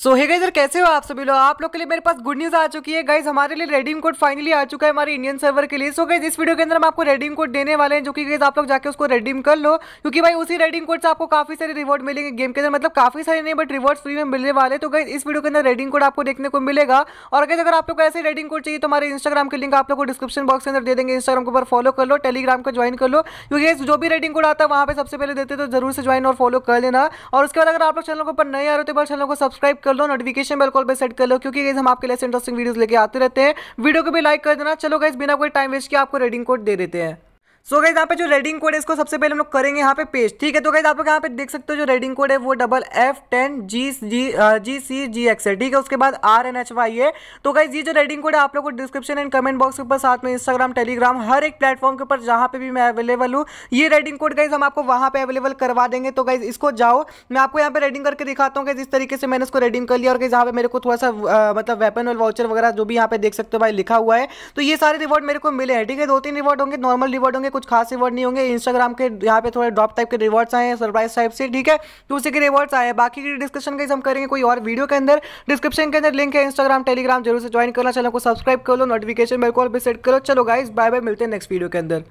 सो है सर कैसे हो आप सभी लोग आप लोग के लिए मेरे पास गुड न्यूज आ चुकी है गाइज हमारे लिए रेडीम कोड फाइनली आ चुका है हमारे इंडियन सर्वर के लिए सो so, गाइज इस वीडियो के अंदर हम आपको रेडीम कोड देने वाले हैं जो कि गाइज आप लोग जाके उसको रेडीम कर लो क्योंकि भाई उसी रेडीम कोड से आपको काफी सारे रिवॉर्ड मिलेंगे गेम के अंदर मतलब काफी सारे नहीं बट रिवॉर्ड फ्री में मिलने वाले तो गाइज इस वीडियो के अंदर रेडिंग कोड आपको देखने को मिलेगा और गाइज अगर आप लोग ऐसे रेडिंग कोड चाहिए तो हमारे इंस्टाग्राम के लिंक आप लोग को डिस्क्रिप्शन बॉक्स के अंदर दे देंगे इंस्टाग्राम के ऊपर फॉलो कर लो टेलीग्राम का ज्वाइन कर लो क्योंकि जो भी रेडिंग कोड आता है वहाँ पर सबसे पहले देते तो जरूर से ज्वाइन और फॉलो कर लेना और उसके बाद अगर आप लोग चैनल के ऊपर नए आ रहे हो तो चैनल को सब्सक्राइब कर लो नोटिफिकेशन बेल कॉल पर सेट कर लो क्योंकि हम आपके लिए इंटरेस्टिंग वीडियोस लेके आते रहते हैं वीडियो को भी लाइक कर देना चलो गाइज बिना कोई टाइम वेस्ट किया आपको रेडिंग कोड दे देते हैं सो गई यहाँ पे जो रेडिंग कोड है इसको सबसे पहले हम लोग करेंगे यहाँ पे पेस्ट ठीक है तो गाइज आप यहाँ पे देख सकते हो जो रेडिंग कोड है वो double F ten G G G C G X है ठीक है उसके बाद आर एन एच वाई है तो गाइज ये जो रेडिंग कोड है आप लोग को डिस्क्रिप्शन एंड कमेंट बॉक्स के ऊपर साथ में इंस्टाग्राम टेलीग्राम हर एक प्लेटफॉर्म के ऊपर जहाँ पे भी मैं अवेलेबल हूँ ये रेडिंग कोड गाइज हम आपको वहाँ पे अवेलेबल करवा देंगे तो गाइज इसको जाओ मैं आपको यहाँ पे रेडिंग करके दिखाता हूँ जिस तरीके से मैंने इसको रेडिंग कर लिया और जहाँ पे मेरे को थोड़ा सा uh, मतलब वेपन और वाउचर वगैरह जो भी यहाँ पे देख सकते हो भाई लिखा हुआ है तो ये सारे रिवॉर्ड मेरे को मिले हैं ठीक है दो तीन रिवॉर्ड होंगे नॉर्मल रिवॉर्ड होंगे कुछ खास रिवॉर्ड नहीं होंगे इंस्टाग्राम के यहाँ पे थोड़े ड्रॉप टाइप के रिवॉर्ड्स आए हैं सरप्राइज टाइप से ठीक है तो उसी के रिवॉर्ड्स आए हैं बाकी की डिस्कशन के हम करेंगे कोई और वीडियो के अंदर डिस्क्रिप्शन के अंदर लिंक है इंस्टाग्राम टेलीग्राम जरूर से ज्वाइन करना चैनल को सब्सक्राइब कर लो नोटिफिकेशन मेरे को भी सेट करो चलो गाइज बाय बाय मिलते हैं नेक्स्ट वीडियो के अंदर